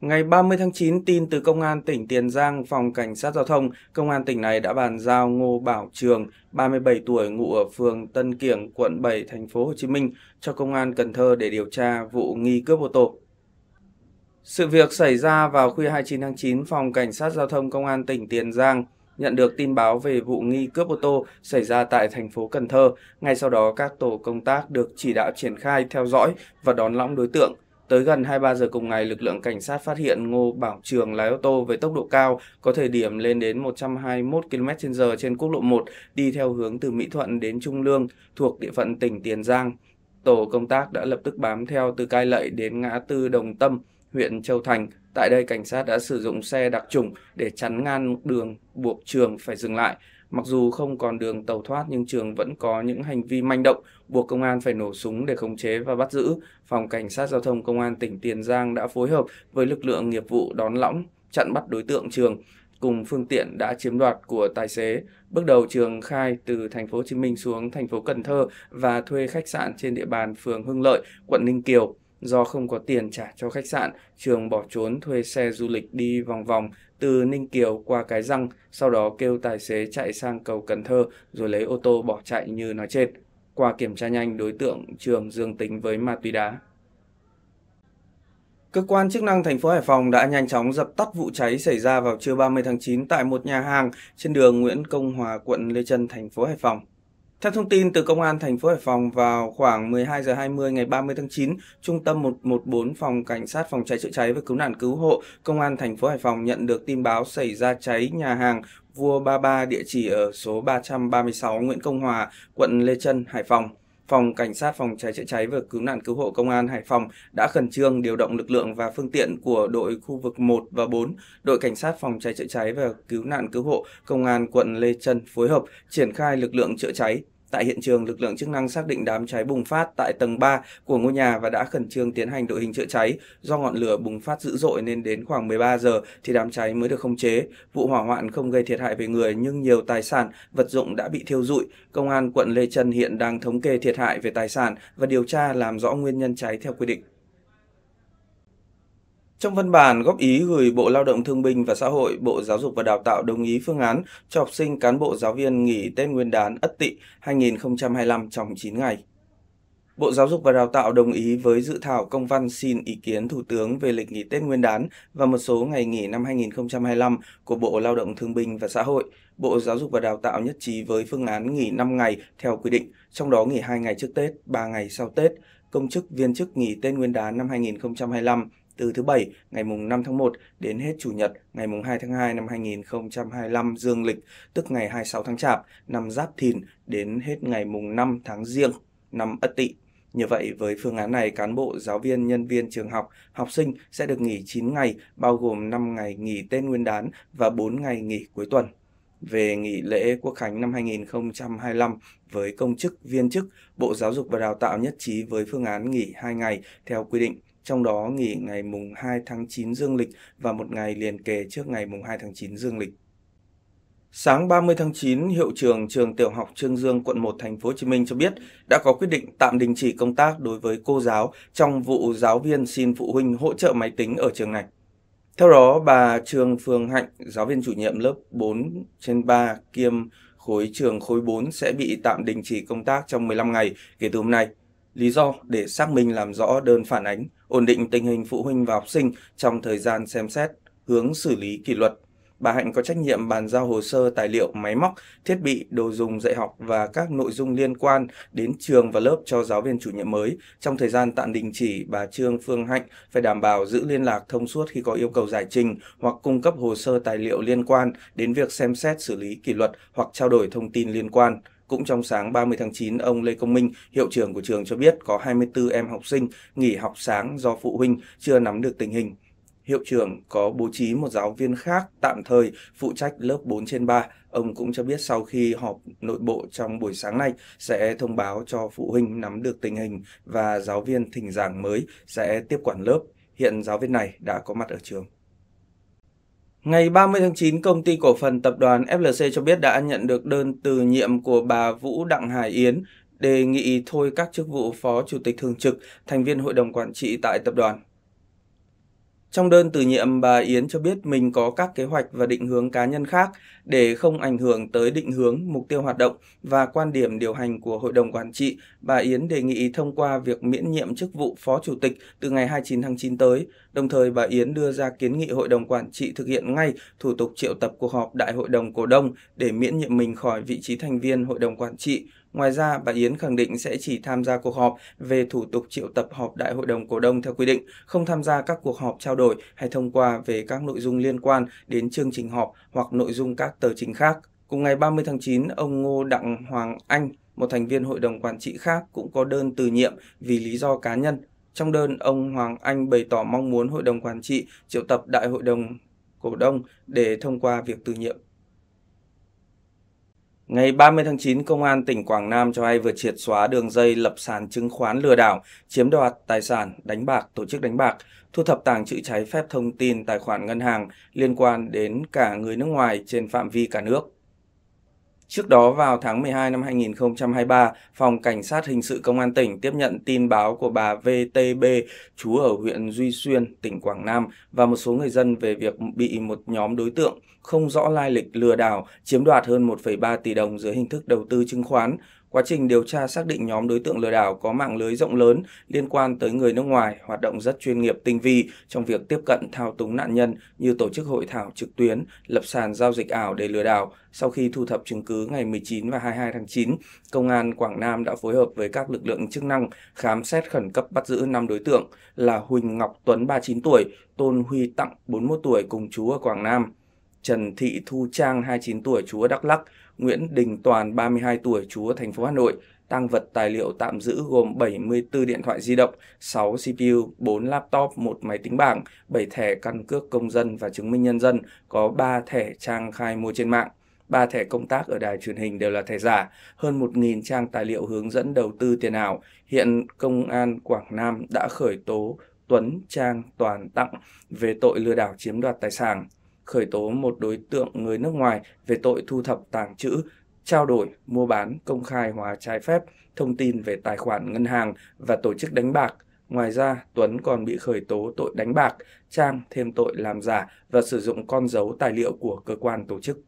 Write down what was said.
Ngày 30 tháng 9, tin từ Công an tỉnh Tiền Giang, Phòng Cảnh sát Giao thông, Công an tỉnh này đã bàn giao Ngô Bảo Trường, 37 tuổi, ngụ ở phường Tân Kiểng, quận 7, thành phố Hồ Chí Minh, cho Công an Cần Thơ để điều tra vụ nghi cướp ô tô. Sự việc xảy ra vào khuya 29 tháng 9, Phòng Cảnh sát Giao thông Công an tỉnh Tiền Giang nhận được tin báo về vụ nghi cướp ô tô xảy ra tại thành phố Cần Thơ. Ngay sau đó, các tổ công tác được chỉ đạo triển khai theo dõi và đón lõng đối tượng – Tới gần 23 giờ cùng ngày, lực lượng cảnh sát phát hiện Ngô Bảo Trường lái ô tô với tốc độ cao có thời điểm lên đến 121 km/h trên quốc lộ 1 đi theo hướng từ Mỹ Thuận đến Trung Lương thuộc địa phận tỉnh Tiền Giang. Tổ công tác đã lập tức bám theo từ Cai Lậy đến ngã tư Đồng Tâm, huyện Châu Thành. Tại đây, cảnh sát đã sử dụng xe đặc trùng để chắn ngang đường buộc trường phải dừng lại. Mặc dù không còn đường tàu thoát nhưng Trường vẫn có những hành vi manh động, buộc công an phải nổ súng để khống chế và bắt giữ. Phòng Cảnh sát Giao thông Công an tỉnh Tiền Giang đã phối hợp với lực lượng nghiệp vụ đón lõng, chặn bắt đối tượng Trường cùng phương tiện đã chiếm đoạt của tài xế. Bước đầu Trường khai từ thành phố Hồ Chí Minh xuống thành phố Cần Thơ và thuê khách sạn trên địa bàn phường Hưng Lợi, quận Ninh Kiều. Do không có tiền trả cho khách sạn, Trường bỏ trốn thuê xe du lịch đi vòng vòng từ Ninh Kiều qua Cái Răng, sau đó kêu tài xế chạy sang cầu Cần Thơ rồi lấy ô tô bỏ chạy như nói trên. Qua kiểm tra nhanh, đối tượng Trường dương tính với ma túy đá. Cơ quan chức năng thành phố Hải Phòng đã nhanh chóng dập tắt vụ cháy xảy ra vào trưa 30 tháng 9 tại một nhà hàng trên đường Nguyễn Công Hòa, quận Lê Trân, thành phố Hải Phòng. Theo thông tin từ Công an thành phố Hải Phòng vào khoảng 12 giờ 20 ngày 30 tháng 9, Trung tâm 114 phòng cảnh sát phòng cháy chữa cháy và cứu nạn cứu hộ Công an thành phố Hải Phòng nhận được tin báo xảy ra cháy nhà hàng Vua 33 địa chỉ ở số 336 Nguyễn Công Hòa, quận Lê Trân, Hải Phòng. Phòng Cảnh sát Phòng cháy chữa cháy và Cứu nạn Cứu hộ Công an Hải Phòng đã khẩn trương điều động lực lượng và phương tiện của đội khu vực 1 và 4, đội Cảnh sát Phòng cháy chữa cháy và Cứu nạn Cứu hộ Công an quận Lê Trân phối hợp triển khai lực lượng chữa cháy, Tại hiện trường, lực lượng chức năng xác định đám cháy bùng phát tại tầng 3 của ngôi nhà và đã khẩn trương tiến hành đội hình chữa cháy. Do ngọn lửa bùng phát dữ dội nên đến khoảng 13 giờ thì đám cháy mới được khống chế. Vụ hỏa hoạn không gây thiệt hại về người nhưng nhiều tài sản, vật dụng đã bị thiêu rụi. Công an quận Lê Trân hiện đang thống kê thiệt hại về tài sản và điều tra làm rõ nguyên nhân cháy theo quy định. Trong văn bản góp ý gửi Bộ Lao động Thương binh và Xã hội, Bộ Giáo dục và Đào tạo đồng ý phương án cho học sinh cán bộ giáo viên nghỉ Tết Nguyên đán Ất Tỵ 2025 trong 9 ngày. Bộ Giáo dục và Đào tạo đồng ý với dự thảo công văn xin ý kiến Thủ tướng về lịch nghỉ Tết Nguyên đán và một số ngày nghỉ năm 2025 của Bộ Lao động Thương binh và Xã hội. Bộ Giáo dục và Đào tạo nhất trí với phương án nghỉ 5 ngày theo quy định, trong đó nghỉ 2 ngày trước Tết, 3 ngày sau Tết. Công chức viên chức nghỉ Tết Nguyên đán năm 2025 từ thứ Bảy ngày mùng 5 tháng 1 đến hết Chủ nhật ngày mùng 2 tháng 2 năm 2025 dương lịch, tức ngày 26 tháng Chạp, năm Giáp Thìn đến hết ngày mùng 5 tháng Giêng, năm Ất Tỵ. Như vậy, với phương án này, cán bộ, giáo viên, nhân viên trường học, học sinh sẽ được nghỉ 9 ngày, bao gồm 5 ngày nghỉ Tết Nguyên đán và 4 ngày nghỉ cuối tuần. Về nghỉ lễ Quốc khánh năm 2025 với công chức, viên chức, Bộ Giáo dục và Đào tạo nhất trí với phương án nghỉ 2 ngày theo quy định trong đó nghỉ ngày mùng 2 tháng 9 dương lịch và một ngày liền kề trước ngày mùng 2 tháng 9 dương lịch. Sáng 30 tháng 9, hiệu trưởng trường tiểu học Trương Dương quận 1 thành phố Hồ Chí Minh cho biết đã có quyết định tạm đình chỉ công tác đối với cô giáo trong vụ giáo viên xin phụ huynh hỗ trợ máy tính ở trường này. Theo đó, bà Trương Phương Hạnh, giáo viên chủ nhiệm lớp 4 trên 3 kiêm khối trường khối 4 sẽ bị tạm đình chỉ công tác trong 15 ngày kể từ hôm nay lý do để xác minh làm rõ đơn phản ánh, ổn định tình hình phụ huynh và học sinh trong thời gian xem xét, hướng xử lý kỷ luật. Bà Hạnh có trách nhiệm bàn giao hồ sơ, tài liệu, máy móc, thiết bị, đồ dùng dạy học và các nội dung liên quan đến trường và lớp cho giáo viên chủ nhiệm mới. Trong thời gian tạm đình chỉ, bà Trương Phương Hạnh phải đảm bảo giữ liên lạc thông suốt khi có yêu cầu giải trình hoặc cung cấp hồ sơ tài liệu liên quan đến việc xem xét xử lý kỷ luật hoặc trao đổi thông tin liên quan. Cũng trong sáng 30 tháng 9, ông Lê Công Minh, hiệu trưởng của trường cho biết có 24 em học sinh nghỉ học sáng do phụ huynh chưa nắm được tình hình. Hiệu trưởng có bố trí một giáo viên khác tạm thời phụ trách lớp 4 trên 3. Ông cũng cho biết sau khi họp nội bộ trong buổi sáng nay sẽ thông báo cho phụ huynh nắm được tình hình và giáo viên thỉnh giảng mới sẽ tiếp quản lớp. Hiện giáo viên này đã có mặt ở trường. Ngày 30 tháng 9, công ty cổ phần tập đoàn FLC cho biết đã nhận được đơn từ nhiệm của bà Vũ Đặng Hải Yến đề nghị thôi các chức vụ phó chủ tịch thường trực, thành viên hội đồng quản trị tại tập đoàn. Trong đơn từ nhiệm, bà Yến cho biết mình có các kế hoạch và định hướng cá nhân khác để không ảnh hưởng tới định hướng, mục tiêu hoạt động và quan điểm điều hành của Hội đồng Quản trị. Bà Yến đề nghị thông qua việc miễn nhiệm chức vụ Phó Chủ tịch từ ngày 29 tháng 9 tới. Đồng thời, bà Yến đưa ra kiến nghị Hội đồng Quản trị thực hiện ngay thủ tục triệu tập cuộc họp Đại hội đồng Cổ đông để miễn nhiệm mình khỏi vị trí thành viên Hội đồng Quản trị. Ngoài ra, bà Yến khẳng định sẽ chỉ tham gia cuộc họp về thủ tục triệu tập họp đại hội đồng cổ đông theo quy định, không tham gia các cuộc họp trao đổi hay thông qua về các nội dung liên quan đến chương trình họp hoặc nội dung các tờ trình khác. Cùng ngày 30 tháng 9, ông Ngô Đặng Hoàng Anh, một thành viên hội đồng quản trị khác cũng có đơn từ nhiệm vì lý do cá nhân. Trong đơn, ông Hoàng Anh bày tỏ mong muốn hội đồng quản trị triệu tập đại hội đồng cổ đông để thông qua việc từ nhiệm. Ngày 30 tháng 9, Công an tỉnh Quảng Nam cho hay vừa triệt xóa đường dây lập sàn chứng khoán lừa đảo, chiếm đoạt tài sản, đánh bạc, tổ chức đánh bạc, thu thập tàng trữ trái phép thông tin tài khoản ngân hàng liên quan đến cả người nước ngoài trên phạm vi cả nước. Trước đó vào tháng 12 năm 2023, Phòng Cảnh sát Hình sự Công an tỉnh tiếp nhận tin báo của bà VTB, trú ở huyện Duy Xuyên, tỉnh Quảng Nam và một số người dân về việc bị một nhóm đối tượng không rõ lai lịch lừa đảo chiếm đoạt hơn 1,3 tỷ đồng dưới hình thức đầu tư chứng khoán Quá trình điều tra xác định nhóm đối tượng lừa đảo có mạng lưới rộng lớn liên quan tới người nước ngoài, hoạt động rất chuyên nghiệp tinh vi trong việc tiếp cận thao túng nạn nhân như tổ chức hội thảo trực tuyến, lập sàn giao dịch ảo để lừa đảo. Sau khi thu thập chứng cứ ngày 19 và 22 tháng 9, Công an Quảng Nam đã phối hợp với các lực lượng chức năng khám xét khẩn cấp bắt giữ 5 đối tượng là Huỳnh Ngọc Tuấn 39 tuổi, Tôn Huy Tặng 41 tuổi cùng chú ở Quảng Nam, Trần Thị Thu Trang 29 tuổi chú ở Đắk Lắc; Nguyễn Đình Toàn 32 tuổi chú ở thành phố Hà Nội. Tăng vật tài liệu tạm giữ gồm 74 điện thoại di động, 6 CPU, 4 laptop, 1 máy tính bảng, 7 thẻ căn cước công dân và chứng minh nhân dân, có 3 thẻ trang khai mua trên mạng. 3 thẻ công tác ở đài truyền hình đều là thẻ giả, hơn 1.000 trang tài liệu hướng dẫn đầu tư tiền ảo. Hiện Công an Quảng Nam đã khởi tố Tuấn Trang Toàn Tặng về tội lừa đảo chiếm đoạt tài sản khởi tố một đối tượng người nước ngoài về tội thu thập tàng trữ, trao đổi, mua bán, công khai hóa trái phép thông tin về tài khoản ngân hàng và tổ chức đánh bạc. Ngoài ra, Tuấn còn bị khởi tố tội đánh bạc, Trang thêm tội làm giả và sử dụng con dấu tài liệu của cơ quan tổ chức.